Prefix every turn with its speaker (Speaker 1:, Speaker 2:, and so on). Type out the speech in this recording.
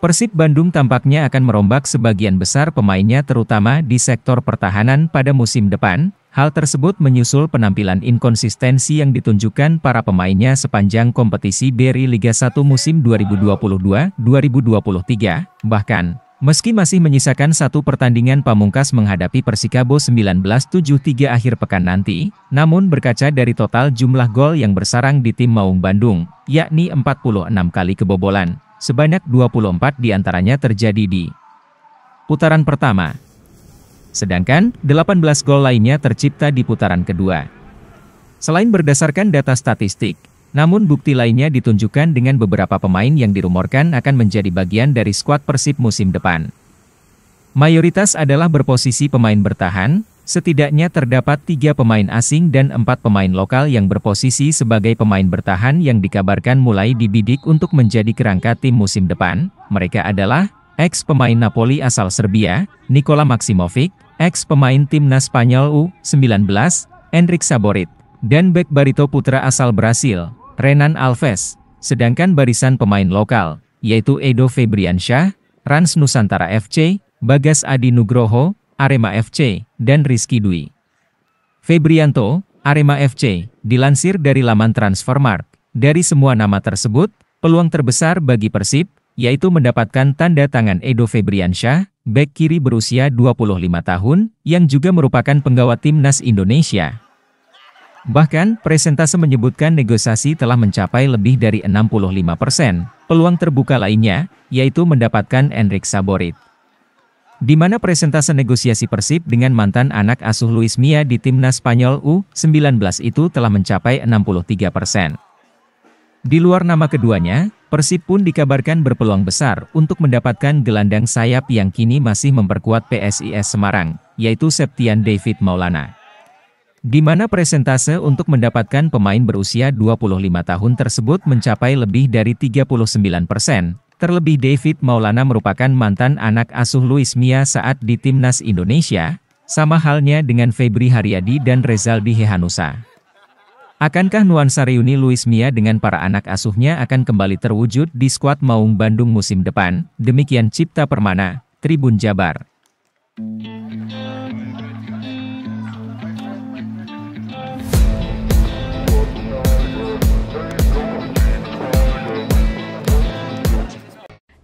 Speaker 1: Persib Bandung tampaknya akan merombak sebagian besar pemainnya terutama di sektor pertahanan pada musim depan. Hal tersebut menyusul penampilan inkonsistensi yang ditunjukkan para pemainnya sepanjang kompetisi dari Liga 1 musim 2022-2023. Bahkan, meski masih menyisakan satu pertandingan pamungkas menghadapi Persikabo 1973 akhir pekan nanti, namun berkaca dari total jumlah gol yang bersarang di tim Maung Bandung, yakni 46 kali kebobolan. Sebanyak 24 diantaranya terjadi di putaran pertama. Sedangkan 18 gol lainnya tercipta di putaran kedua. Selain berdasarkan data statistik, namun bukti lainnya ditunjukkan dengan beberapa pemain yang dirumorkan akan menjadi bagian dari skuad Persib musim depan. Mayoritas adalah berposisi pemain bertahan, Setidaknya terdapat tiga pemain asing dan empat pemain lokal yang berposisi sebagai pemain bertahan yang dikabarkan mulai dibidik untuk menjadi kerangka tim musim depan. Mereka adalah ex-pemain Napoli asal Serbia, Nikola Maksimovic, ex-pemain timnas Spanyol U19, Enric Saborit, dan bek barito putra asal Brasil, Renan Alves. Sedangkan barisan pemain lokal, yaitu Edo Febriansyah, Rans Nusantara FC, Bagas Adi Nugroho, Arema FC, dan Rizky Dwi. Febrianto, Arema FC, dilansir dari laman Transfermarkt. Dari semua nama tersebut, peluang terbesar bagi Persib, yaitu mendapatkan tanda tangan Edo Febriansyah, bek kiri berusia 25 tahun, yang juga merupakan penggawa timnas Indonesia. Bahkan, presentase menyebutkan negosiasi telah mencapai lebih dari 65 persen. Peluang terbuka lainnya, yaitu mendapatkan Enrik Saborit di mana presentase negosiasi Persib dengan mantan anak asuh Luis Mia di timnas Spanyol U19 itu telah mencapai 63 persen. Di luar nama keduanya, Persib pun dikabarkan berpeluang besar untuk mendapatkan gelandang sayap yang kini masih memperkuat PSIS Semarang, yaitu Septian David Maulana. Di mana presentase untuk mendapatkan pemain berusia 25 tahun tersebut mencapai lebih dari 39 persen, Terlebih David Maulana merupakan mantan anak asuh Luis Mia saat di Timnas Indonesia, sama halnya dengan Febri Haryadi dan Rezaldi Hehanusa. Akankah nuansa reuni Luis Mia dengan para anak asuhnya akan kembali terwujud di skuad Maung Bandung musim depan? Demikian Cipta Permana, Tribun Jabar.